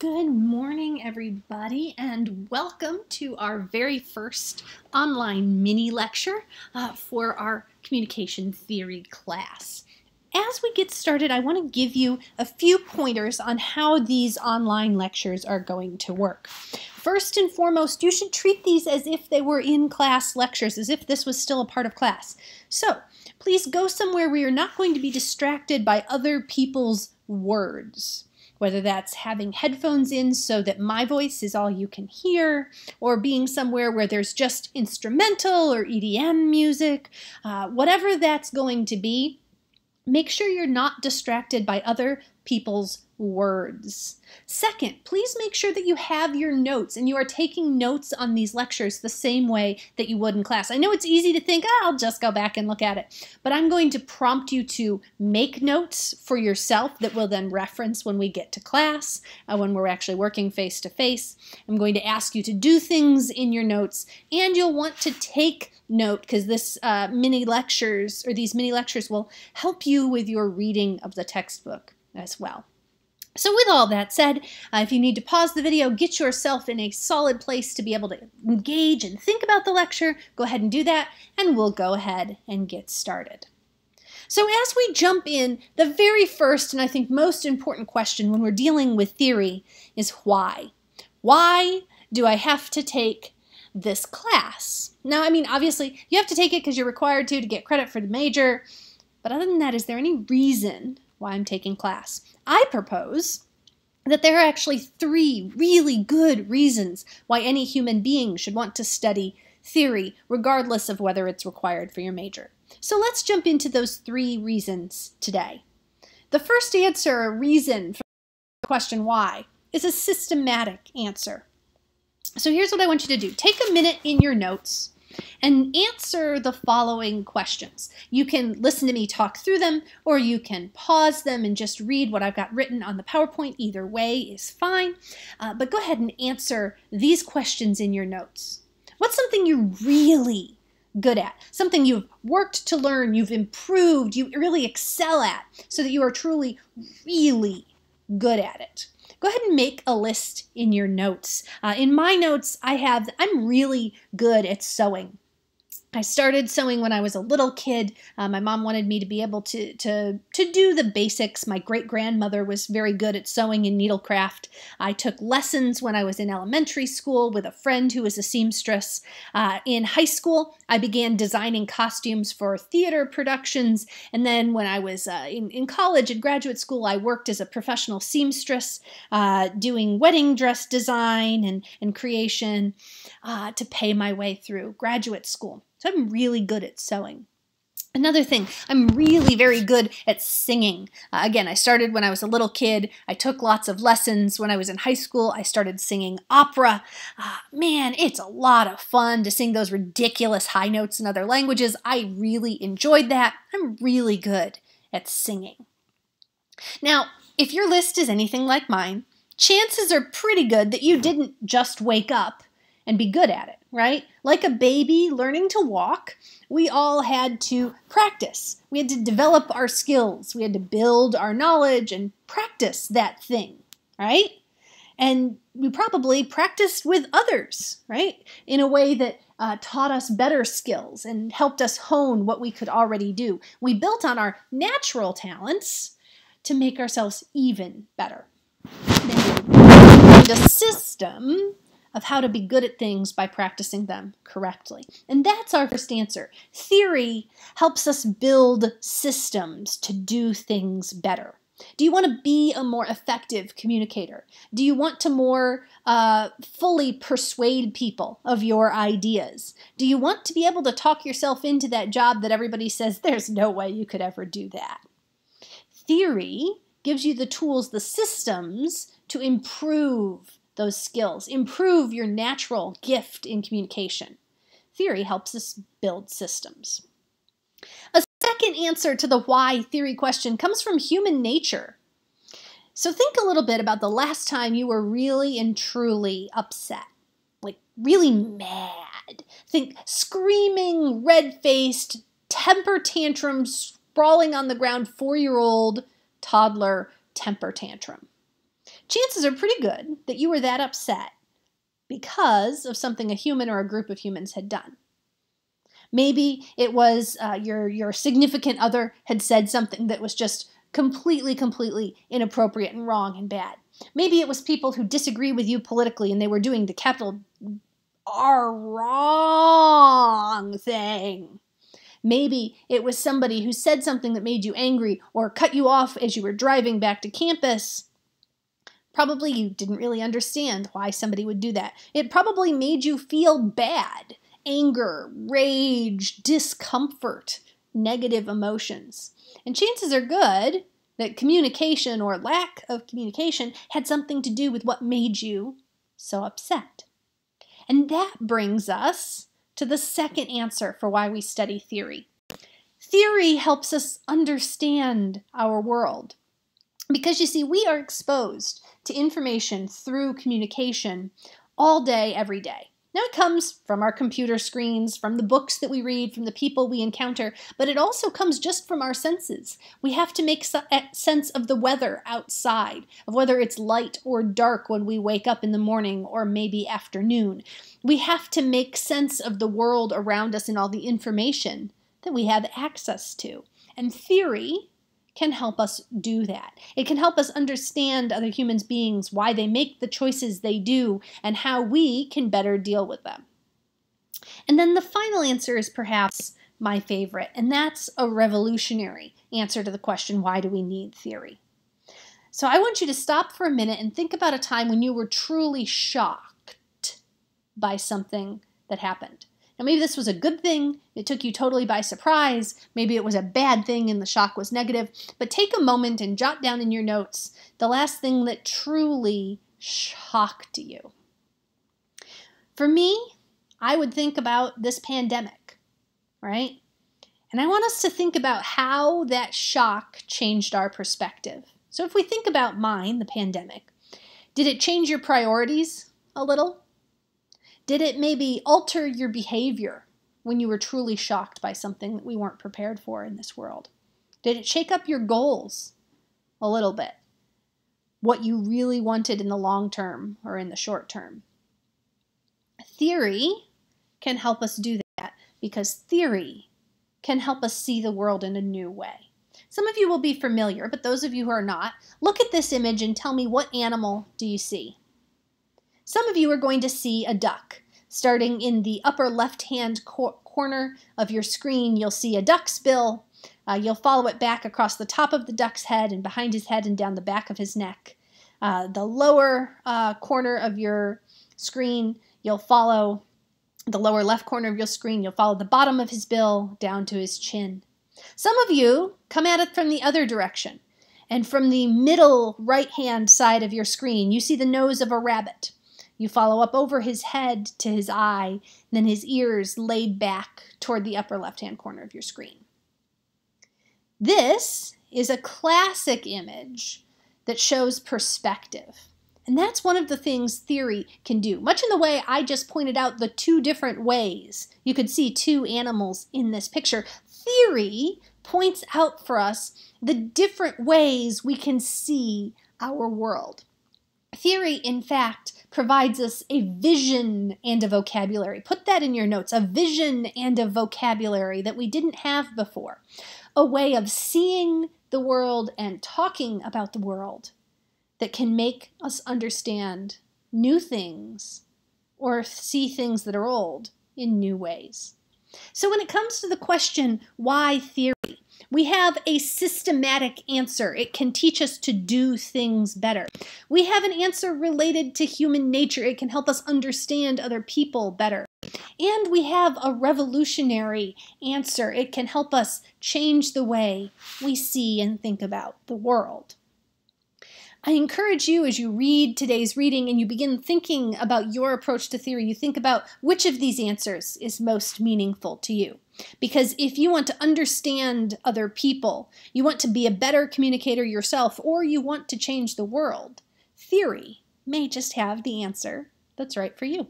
Good morning, everybody, and welcome to our very first online mini lecture uh, for our communication theory class. As we get started, I want to give you a few pointers on how these online lectures are going to work. First and foremost, you should treat these as if they were in-class lectures, as if this was still a part of class. So please go somewhere where you're not going to be distracted by other people's words whether that's having headphones in so that my voice is all you can hear, or being somewhere where there's just instrumental or EDM music, uh, whatever that's going to be, make sure you're not distracted by other people's words. Second, please make sure that you have your notes and you are taking notes on these lectures the same way that you would in class. I know it's easy to think, oh, I'll just go back and look at it, but I'm going to prompt you to make notes for yourself that we'll then reference when we get to class, uh, when we're actually working face to face. I'm going to ask you to do things in your notes and you'll want to take note because this uh, mini lectures or these mini lectures will help you with your reading of the textbook as well. So with all that said, uh, if you need to pause the video, get yourself in a solid place to be able to engage and think about the lecture, go ahead and do that, and we'll go ahead and get started. So as we jump in, the very first and I think most important question when we're dealing with theory is why? Why do I have to take this class? Now, I mean, obviously, you have to take it because you're required to to get credit for the major, but other than that, is there any reason why I'm taking class. I propose that there are actually three really good reasons why any human being should want to study theory, regardless of whether it's required for your major. So let's jump into those three reasons today. The first answer or reason for the question why is a systematic answer. So here's what I want you to do. Take a minute in your notes and answer the following questions. You can listen to me talk through them, or you can pause them and just read what I've got written on the PowerPoint. Either way is fine, uh, but go ahead and answer these questions in your notes. What's something you're really good at, something you've worked to learn, you've improved, you really excel at, so that you are truly, really good at it? go ahead and make a list in your notes. Uh, in my notes, I have, I'm really good at sewing. I started sewing when I was a little kid. Uh, my mom wanted me to be able to, to, to do the basics. My great grandmother was very good at sewing and needlecraft. I took lessons when I was in elementary school with a friend who was a seamstress. Uh, in high school, I began designing costumes for theater productions. And then when I was uh, in, in college and graduate school, I worked as a professional seamstress uh, doing wedding dress design and, and creation uh, to pay my way through graduate school. So I'm really good at sewing. Another thing, I'm really very good at singing. Uh, again, I started when I was a little kid. I took lots of lessons when I was in high school. I started singing opera. Uh, man, it's a lot of fun to sing those ridiculous high notes in other languages. I really enjoyed that. I'm really good at singing. Now, if your list is anything like mine, chances are pretty good that you didn't just wake up and be good at it right? Like a baby learning to walk, we all had to practice. We had to develop our skills. We had to build our knowledge and practice that thing, right? And we probably practiced with others, right? In a way that uh, taught us better skills and helped us hone what we could already do. We built on our natural talents to make ourselves even better. The system of how to be good at things by practicing them correctly. And that's our first answer. Theory helps us build systems to do things better. Do you want to be a more effective communicator? Do you want to more uh, fully persuade people of your ideas? Do you want to be able to talk yourself into that job that everybody says there's no way you could ever do that? Theory gives you the tools, the systems to improve those skills, improve your natural gift in communication. Theory helps us build systems. A second answer to the why theory question comes from human nature. So think a little bit about the last time you were really and truly upset, like really mad. Think screaming, red faced, temper tantrum, sprawling on the ground, four year old toddler temper tantrum chances are pretty good that you were that upset because of something a human or a group of humans had done. Maybe it was uh, your, your significant other had said something that was just completely, completely inappropriate and wrong and bad. Maybe it was people who disagree with you politically and they were doing the capital R wrong thing. Maybe it was somebody who said something that made you angry or cut you off as you were driving back to campus Probably you didn't really understand why somebody would do that. It probably made you feel bad anger, rage, discomfort, negative emotions. And chances are good that communication or lack of communication had something to do with what made you so upset. And that brings us to the second answer for why we study theory. Theory helps us understand our world. Because you see, we are exposed to information through communication all day, every day. Now, it comes from our computer screens, from the books that we read, from the people we encounter, but it also comes just from our senses. We have to make eh, sense of the weather outside, of whether it's light or dark when we wake up in the morning or maybe afternoon. We have to make sense of the world around us and all the information that we have access to. And theory, can help us do that. It can help us understand other humans beings, why they make the choices they do, and how we can better deal with them. And then the final answer is perhaps my favorite, and that's a revolutionary answer to the question, why do we need theory? So I want you to stop for a minute and think about a time when you were truly shocked by something that happened. Now, maybe this was a good thing. It took you totally by surprise. Maybe it was a bad thing and the shock was negative. But take a moment and jot down in your notes the last thing that truly shocked you. For me, I would think about this pandemic, right? And I want us to think about how that shock changed our perspective. So, if we think about mine, the pandemic, did it change your priorities a little? Did it maybe alter your behavior when you were truly shocked by something that we weren't prepared for in this world? Did it shake up your goals a little bit? What you really wanted in the long term or in the short term? Theory can help us do that because theory can help us see the world in a new way. Some of you will be familiar, but those of you who are not, look at this image and tell me what animal do you see? Some of you are going to see a duck. Starting in the upper left-hand cor corner of your screen, you'll see a duck's bill. Uh, you'll follow it back across the top of the duck's head and behind his head and down the back of his neck. Uh, the lower uh, corner of your screen, you'll follow the lower left corner of your screen, you'll follow the bottom of his bill down to his chin. Some of you come at it from the other direction, and from the middle right hand side of your screen, you see the nose of a rabbit. You follow up over his head to his eye, then his ears laid back toward the upper left-hand corner of your screen. This is a classic image that shows perspective. And that's one of the things theory can do. Much in the way I just pointed out the two different ways you could see two animals in this picture, theory points out for us the different ways we can see our world. Theory, in fact, provides us a vision and a vocabulary. Put that in your notes a vision and a vocabulary that we didn't have before, a way of seeing the world and talking about the world that can make us understand new things or see things that are old in new ways. So, when it comes to the question, why theory? We have a systematic answer. It can teach us to do things better. We have an answer related to human nature. It can help us understand other people better. And we have a revolutionary answer. It can help us change the way we see and think about the world. I encourage you as you read today's reading and you begin thinking about your approach to theory, you think about which of these answers is most meaningful to you. Because if you want to understand other people, you want to be a better communicator yourself, or you want to change the world, theory may just have the answer that's right for you.